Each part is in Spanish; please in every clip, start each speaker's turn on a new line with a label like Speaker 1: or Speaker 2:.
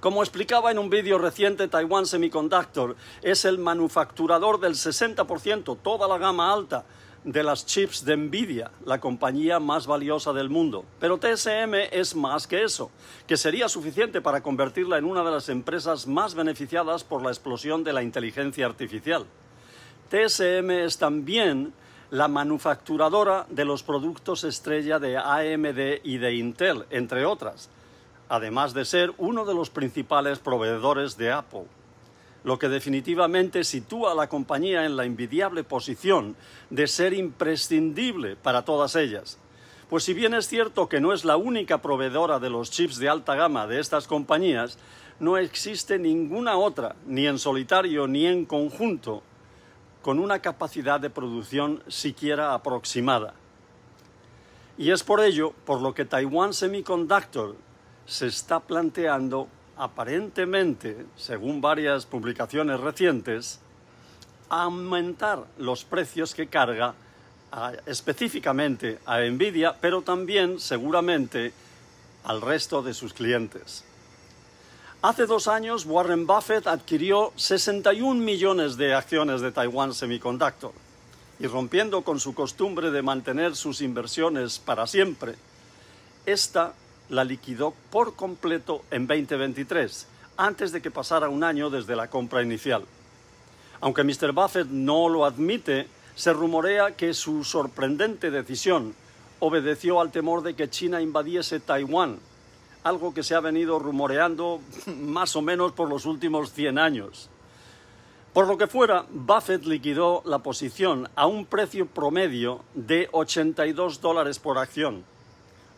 Speaker 1: Como explicaba en un vídeo reciente, Taiwan Semiconductor es el manufacturador del 60%, toda la gama alta de las chips de Nvidia, la compañía más valiosa del mundo. Pero TSM es más que eso, que sería suficiente para convertirla en una de las empresas más beneficiadas por la explosión de la inteligencia artificial. TSM es también la manufacturadora de los productos estrella de AMD y de Intel, entre otras además de ser uno de los principales proveedores de Apple, lo que definitivamente sitúa a la compañía en la envidiable posición de ser imprescindible para todas ellas. Pues si bien es cierto que no es la única proveedora de los chips de alta gama de estas compañías, no existe ninguna otra, ni en solitario ni en conjunto, con una capacidad de producción siquiera aproximada. Y es por ello por lo que Taiwan Semiconductor se está planteando aparentemente, según varias publicaciones recientes, aumentar los precios que carga específicamente a Nvidia, pero también seguramente al resto de sus clientes. Hace dos años, Warren Buffett adquirió 61 millones de acciones de Taiwan Semiconductor y rompiendo con su costumbre de mantener sus inversiones para siempre, esta la liquidó por completo en 2023, antes de que pasara un año desde la compra inicial. Aunque Mr. Buffett no lo admite, se rumorea que su sorprendente decisión obedeció al temor de que China invadiese Taiwán, algo que se ha venido rumoreando más o menos por los últimos 100 años. Por lo que fuera, Buffett liquidó la posición a un precio promedio de 82 dólares por acción,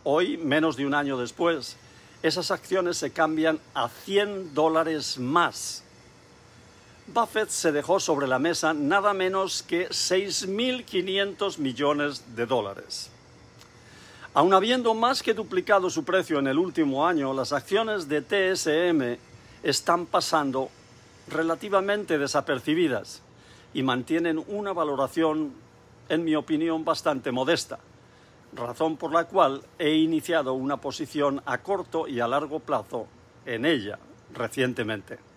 Speaker 1: Hoy, menos de un año después, esas acciones se cambian a 100 dólares más. Buffett se dejó sobre la mesa nada menos que 6.500 millones de dólares. Aun habiendo más que duplicado su precio en el último año, las acciones de TSM están pasando relativamente desapercibidas y mantienen una valoración, en mi opinión, bastante modesta razón por la cual he iniciado una posición a corto y a largo plazo en ella recientemente.